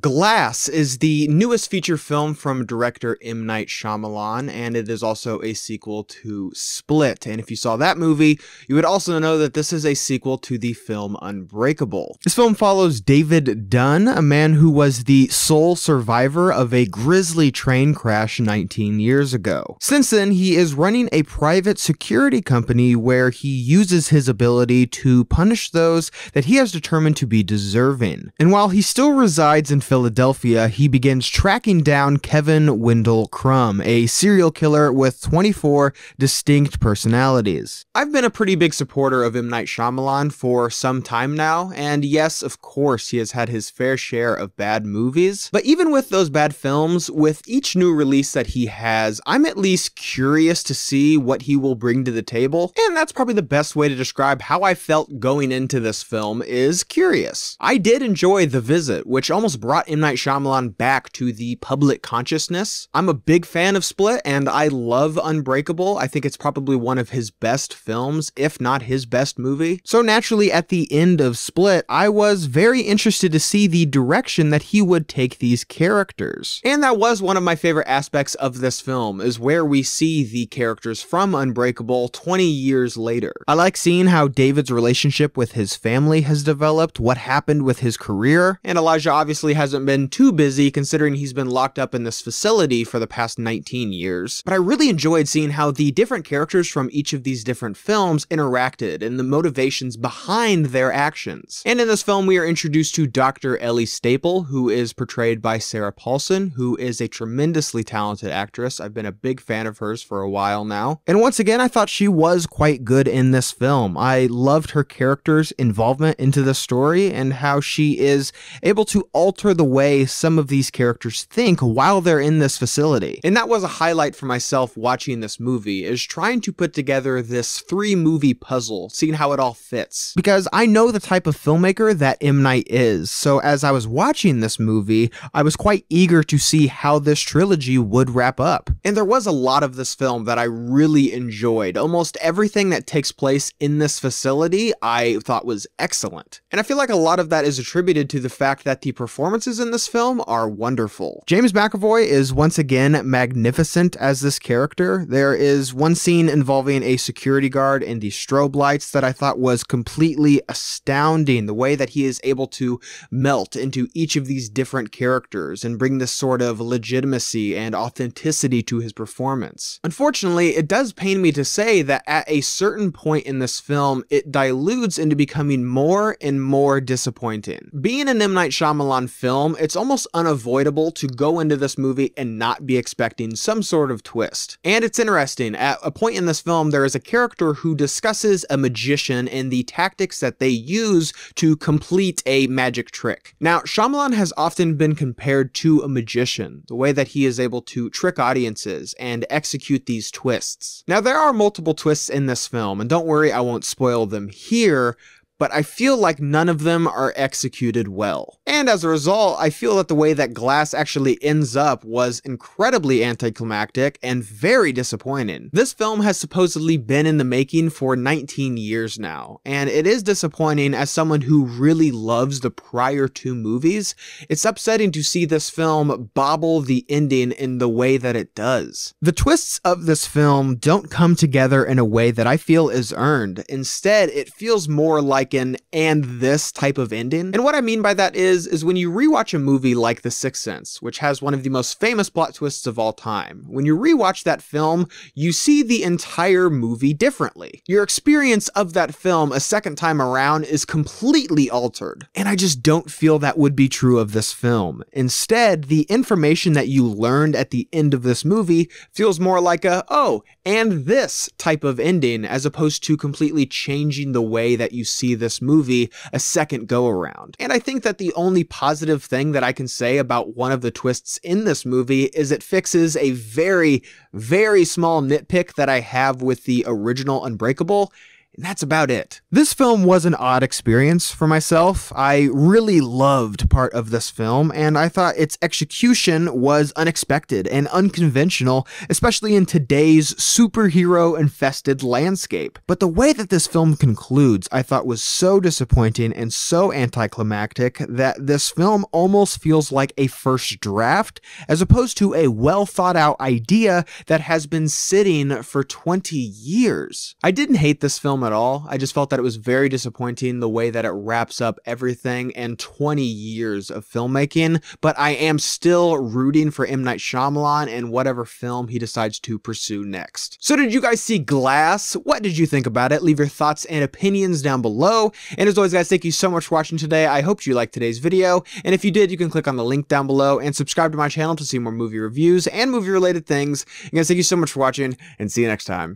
Glass is the newest feature film from director M. Night Shyamalan, and it is also a sequel to Split. And if you saw that movie, you would also know that this is a sequel to the film Unbreakable. This film follows David Dunn, a man who was the sole survivor of a grisly train crash 19 years ago. Since then, he is running a private security company where he uses his ability to punish those that he has determined to be deserving. And while he still resides in Philadelphia, he begins tracking down Kevin Wendell Crumb, a serial killer with 24 distinct personalities. I've been a pretty big supporter of M. Night Shyamalan for some time now, and yes, of course, he has had his fair share of bad movies, but even with those bad films, with each new release that he has, I'm at least curious to see what he will bring to the table, and that's probably the best way to describe how I felt going into this film is curious. I did enjoy The Visit, which almost brought brought M. Night Shyamalan back to the public consciousness. I'm a big fan of Split and I love Unbreakable. I think it's probably one of his best films, if not his best movie. So naturally, at the end of Split, I was very interested to see the direction that he would take these characters. And that was one of my favorite aspects of this film, is where we see the characters from Unbreakable 20 years later. I like seeing how David's relationship with his family has developed, what happened with his career, and Elijah obviously has hasn't been too busy considering he's been locked up in this facility for the past 19 years. But I really enjoyed seeing how the different characters from each of these different films interacted and the motivations behind their actions. And in this film, we are introduced to Dr. Ellie Staple, who is portrayed by Sarah Paulson, who is a tremendously talented actress. I've been a big fan of hers for a while now. And once again, I thought she was quite good in this film. I loved her character's involvement into the story and how she is able to alter the way some of these characters think while they're in this facility. And that was a highlight for myself watching this movie, is trying to put together this three movie puzzle, seeing how it all fits. Because I know the type of filmmaker that M. Night is, so as I was watching this movie, I was quite eager to see how this trilogy would wrap up. And there was a lot of this film that I really enjoyed. Almost everything that takes place in this facility I thought was excellent. And I feel like a lot of that is attributed to the fact that the performance performances in this film are wonderful. James McAvoy is once again magnificent as this character. There is one scene involving a security guard and the strobe lights that I thought was completely astounding. The way that he is able to melt into each of these different characters and bring this sort of legitimacy and authenticity to his performance. Unfortunately, it does pain me to say that at a certain point in this film, it dilutes into becoming more and more disappointing. Being a Night Shyamalan film film, it's almost unavoidable to go into this movie and not be expecting some sort of twist. And it's interesting, at a point in this film, there is a character who discusses a magician and the tactics that they use to complete a magic trick. Now, Shyamalan has often been compared to a magician, the way that he is able to trick audiences and execute these twists. Now, there are multiple twists in this film, and don't worry, I won't spoil them here, but I feel like none of them are executed well. And as a result, I feel that the way that Glass actually ends up was incredibly anticlimactic and very disappointing. This film has supposedly been in the making for 19 years now, and it is disappointing as someone who really loves the prior two movies. It's upsetting to see this film bobble the ending in the way that it does. The twists of this film don't come together in a way that I feel is earned. Instead, it feels more like and this type of ending. And what I mean by that is, is when you rewatch a movie like The Sixth Sense, which has one of the most famous plot twists of all time, when you rewatch that film, you see the entire movie differently. Your experience of that film a second time around is completely altered. And I just don't feel that would be true of this film. Instead, the information that you learned at the end of this movie feels more like a, oh, and this type of ending, as opposed to completely changing the way that you see this movie a second go around. And I think that the only positive thing that I can say about one of the twists in this movie is it fixes a very, very small nitpick that I have with the original Unbreakable and that's about it. This film was an odd experience for myself. I really loved part of this film, and I thought its execution was unexpected and unconventional, especially in today's superhero infested landscape. But the way that this film concludes, I thought was so disappointing and so anticlimactic that this film almost feels like a first draft, as opposed to a well thought out idea that has been sitting for 20 years. I didn't hate this film at all. I just felt that it was very disappointing the way that it wraps up everything and 20 years of filmmaking. But I am still rooting for M. Night Shyamalan and whatever film he decides to pursue next. So, did you guys see Glass? What did you think about it? Leave your thoughts and opinions down below. And as always, guys, thank you so much for watching today. I hope you liked today's video. And if you did, you can click on the link down below and subscribe to my channel to see more movie reviews and movie related things. And guys, thank you so much for watching and see you next time.